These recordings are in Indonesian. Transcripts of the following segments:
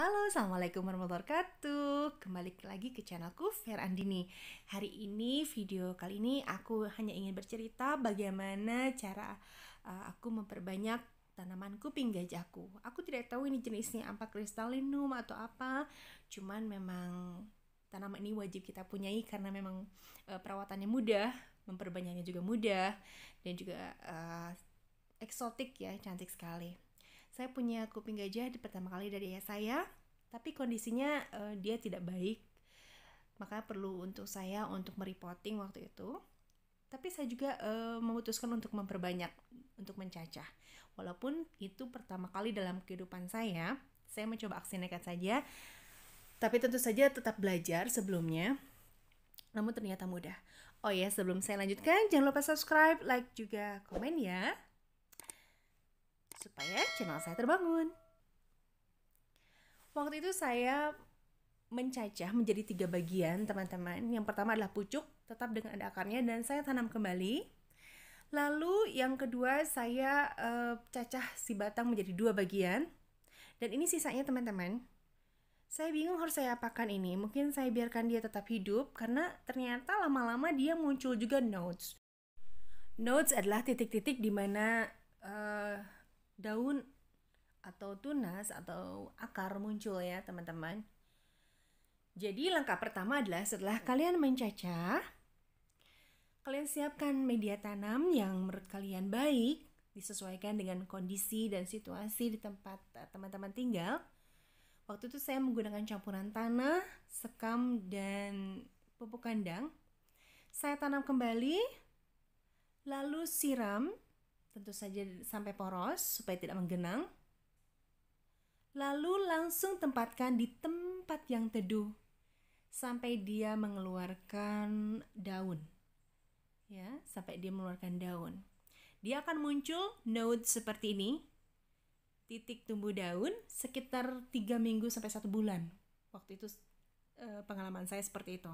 Halo, Assalamualaikum warahmatullahi wabarakatuh Kembali lagi ke channelku Fair Andini Hari ini, video kali ini aku hanya ingin bercerita bagaimana cara uh, aku memperbanyak tanaman kuping gajahku Aku tidak tahu ini jenisnya apa kristalinum atau apa Cuman memang tanaman ini wajib kita punyai karena memang uh, perawatannya mudah Memperbanyaknya juga mudah Dan juga uh, eksotik ya, cantik sekali saya punya kuping gajah di pertama kali dari ayah saya tapi kondisinya uh, dia tidak baik maka perlu untuk saya untuk mereporting waktu itu tapi saya juga uh, memutuskan untuk memperbanyak untuk mencacah walaupun itu pertama kali dalam kehidupan saya saya mencoba aksi nekat saja tapi tentu saja tetap belajar sebelumnya namun ternyata mudah oh ya sebelum saya lanjutkan jangan lupa subscribe like juga komen ya supaya channel saya terbangun. Waktu itu saya mencacah menjadi tiga bagian, teman-teman. Yang pertama adalah pucuk, tetap dengan ada akarnya, dan saya tanam kembali. Lalu yang kedua saya uh, cacah si batang menjadi dua bagian. Dan ini sisanya teman-teman. Saya bingung harus saya apakan ini. Mungkin saya biarkan dia tetap hidup karena ternyata lama-lama dia muncul juga notes. Nodes adalah titik-titik di mana uh, daun atau tunas atau akar muncul ya teman-teman. Jadi langkah pertama adalah setelah kalian mencacah, kalian siapkan media tanam yang menurut kalian baik, disesuaikan dengan kondisi dan situasi di tempat eh, teman-teman tinggal. Waktu itu saya menggunakan campuran tanah, sekam, dan pupuk kandang. Saya tanam kembali, lalu siram tentu saja sampai poros supaya tidak menggenang. Lalu langsung tempatkan di tempat yang teduh sampai dia mengeluarkan daun. Ya, sampai dia mengeluarkan daun. Dia akan muncul node seperti ini. Titik tumbuh daun sekitar 3 minggu sampai satu bulan. Waktu itu eh, pengalaman saya seperti itu.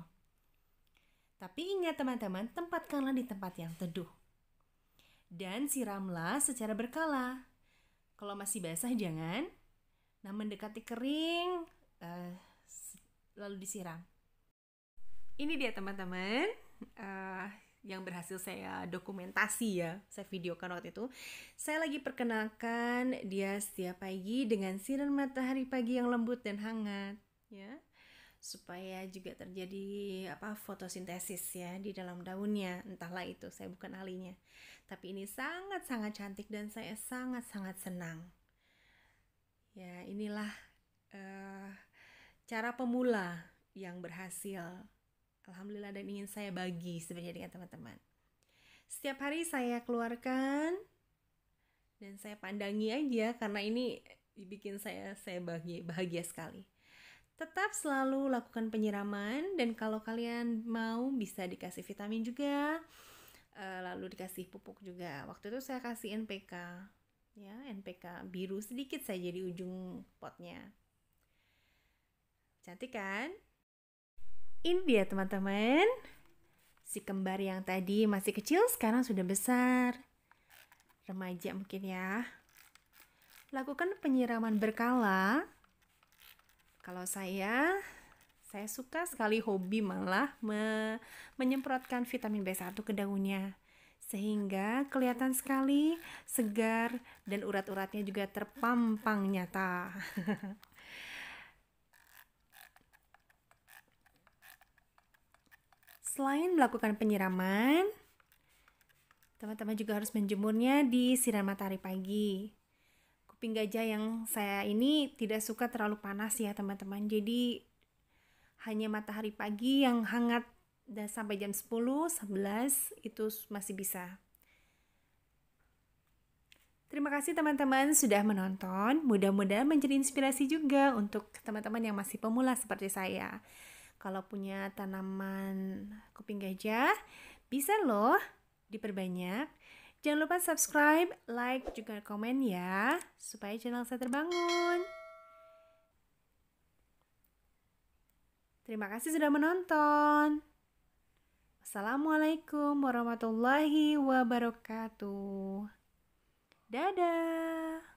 Tapi ingat teman-teman, tempatkanlah di tempat yang teduh dan siramlah secara berkala. Kalau masih basah jangan. Nah, mendekati kering uh, lalu disiram. Ini dia teman-teman uh, yang berhasil saya dokumentasi ya, saya videokan waktu itu. Saya lagi perkenalkan dia setiap pagi dengan sinar matahari pagi yang lembut dan hangat, ya supaya juga terjadi apa fotosintesis ya di dalam daunnya entahlah itu saya bukan ahlinya tapi ini sangat-sangat cantik dan saya sangat-sangat senang. Ya, inilah uh, cara pemula yang berhasil. Alhamdulillah dan ingin saya bagi sebenarnya dengan teman-teman. Setiap hari saya keluarkan dan saya pandangi aja karena ini bikin saya saya bahagia, bahagia sekali. Tetap selalu lakukan penyiraman dan kalau kalian mau bisa dikasih vitamin juga lalu dikasih pupuk juga waktu itu saya kasih NPK ya NPK biru sedikit saja di ujung potnya cantik kan ini dia teman-teman si kembar yang tadi masih kecil sekarang sudah besar remaja mungkin ya lakukan penyiraman berkala kalau saya saya suka sekali hobi malah me menyemprotkan vitamin B1 ke daunnya sehingga kelihatan sekali segar dan urat-uratnya juga terpampang nyata. Selain melakukan penyiraman, teman-teman juga harus menjemurnya di sinar matahari pagi. Kuping gajah yang saya ini tidak suka terlalu panas ya teman-teman. Jadi hanya matahari pagi yang hangat dan sampai jam 10, 11 itu masih bisa. Terima kasih teman-teman sudah menonton. Mudah-mudahan menjadi inspirasi juga untuk teman-teman yang masih pemula seperti saya. Kalau punya tanaman kuping gajah, bisa loh diperbanyak. Jangan lupa subscribe, like, juga komen ya, supaya channel saya terbangun. Terima kasih sudah menonton. Assalamualaikum warahmatullahi wabarakatuh. Dadah.